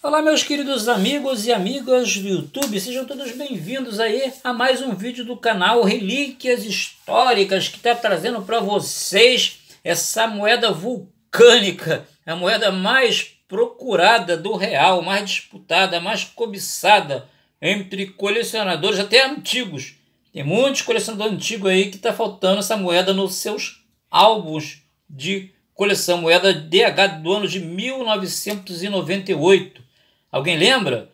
Olá meus queridos amigos e amigas do YouTube, sejam todos bem-vindos aí a mais um vídeo do canal Relíquias Históricas que está trazendo para vocês essa moeda vulcânica, a moeda mais procurada do real, mais disputada, mais cobiçada entre colecionadores até antigos. Tem muitos colecionadores antigos aí que está faltando essa moeda nos seus álbuns de coleção, moeda DH do ano de 1998. Alguém lembra?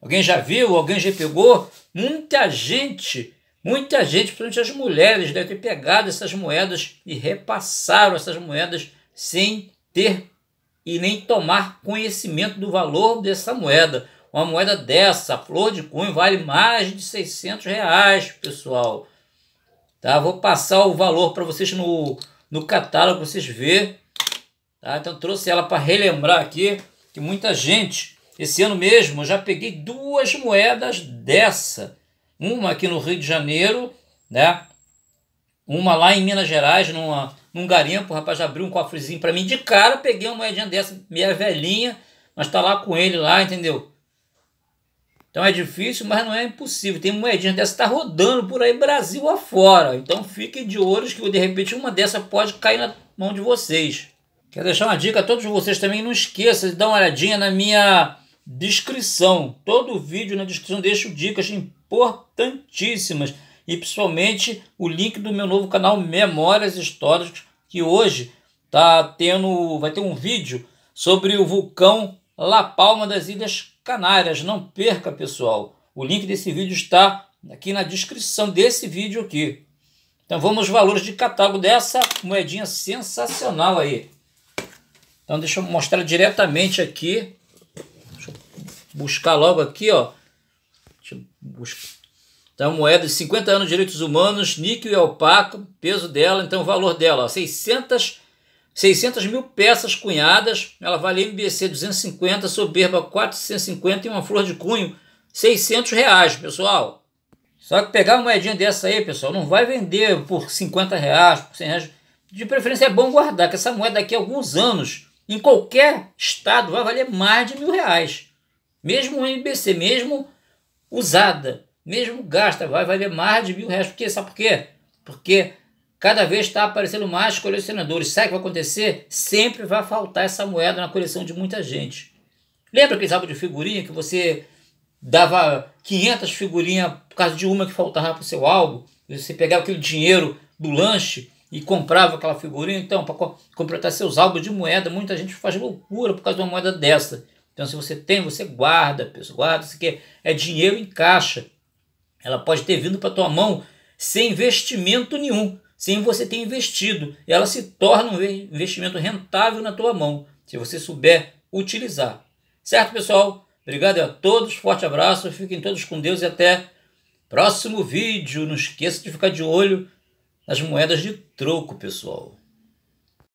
Alguém já viu? Alguém já pegou? Muita gente, muita gente, principalmente as mulheres, deve ter pegado essas moedas e repassaram essas moedas sem ter e nem tomar conhecimento do valor dessa moeda. Uma moeda dessa, a flor de cunho, vale mais de 600 reais, pessoal. Tá? Vou passar o valor para vocês no, no catálogo, vocês verem. Tá? Então trouxe ela para relembrar aqui que muita gente esse ano mesmo já peguei duas moedas dessa. Uma aqui no Rio de Janeiro, né? Uma lá em Minas Gerais, numa, num garimpo. O rapaz abriu um cofrezinho para mim. De cara, peguei uma moedinha dessa, meia velhinha, mas tá lá com ele lá, entendeu? Então é difícil, mas não é impossível. Tem moedinha dessa tá rodando por aí Brasil afora. Então fiquem de olhos que de repente uma dessa pode cair na mão de vocês. Quero deixar uma dica a todos vocês também. Não esqueça de dar uma olhadinha na minha descrição. Todo o vídeo na descrição deixo dicas importantíssimas e principalmente o link do meu novo canal Memórias Históricas, que hoje tá tendo, vai ter um vídeo sobre o vulcão La Palma das Ilhas Canárias. Não perca, pessoal. O link desse vídeo está aqui na descrição desse vídeo aqui. Então vamos aos valores de catálogo dessa moedinha sensacional aí. Então deixa eu mostrar diretamente aqui buscar logo aqui, ó. Então, moeda de 50 anos de direitos humanos, níquel e opaco, peso dela, então o valor dela, ó, 600, 600 mil peças cunhadas, ela vale MBC 250, soberba 450 e uma flor de cunho, 600 reais, pessoal. Só que pegar uma moedinha dessa aí, pessoal, não vai vender por 50 reais, por 100 reais. De preferência é bom guardar, que essa moeda daqui a alguns anos, em qualquer estado, vai valer mais de mil reais. Mesmo o MBC, mesmo usada, mesmo gasta, vai valer mais de mil reais. porque Sabe por quê? Porque cada vez está aparecendo mais colecionadores. Sabe o que vai acontecer? Sempre vai faltar essa moeda na coleção de muita gente. Lembra aquele álbum de figurinha que você dava 500 figurinhas por causa de uma que faltava para o seu álbum? Você pegava aquele dinheiro do lanche e comprava aquela figurinha. Então, para completar seus álbuns de moeda, muita gente faz loucura por causa de uma moeda dessa. Então, se você tem, você guarda, pessoal, guarda, isso aqui é, é dinheiro em caixa. Ela pode ter vindo para tua mão sem investimento nenhum, sem você ter investido. E ela se torna um investimento rentável na tua mão, se você souber utilizar. Certo, pessoal? Obrigado a todos, forte abraço, fiquem todos com Deus e até próximo vídeo. Não esqueça de ficar de olho nas moedas de troco, pessoal.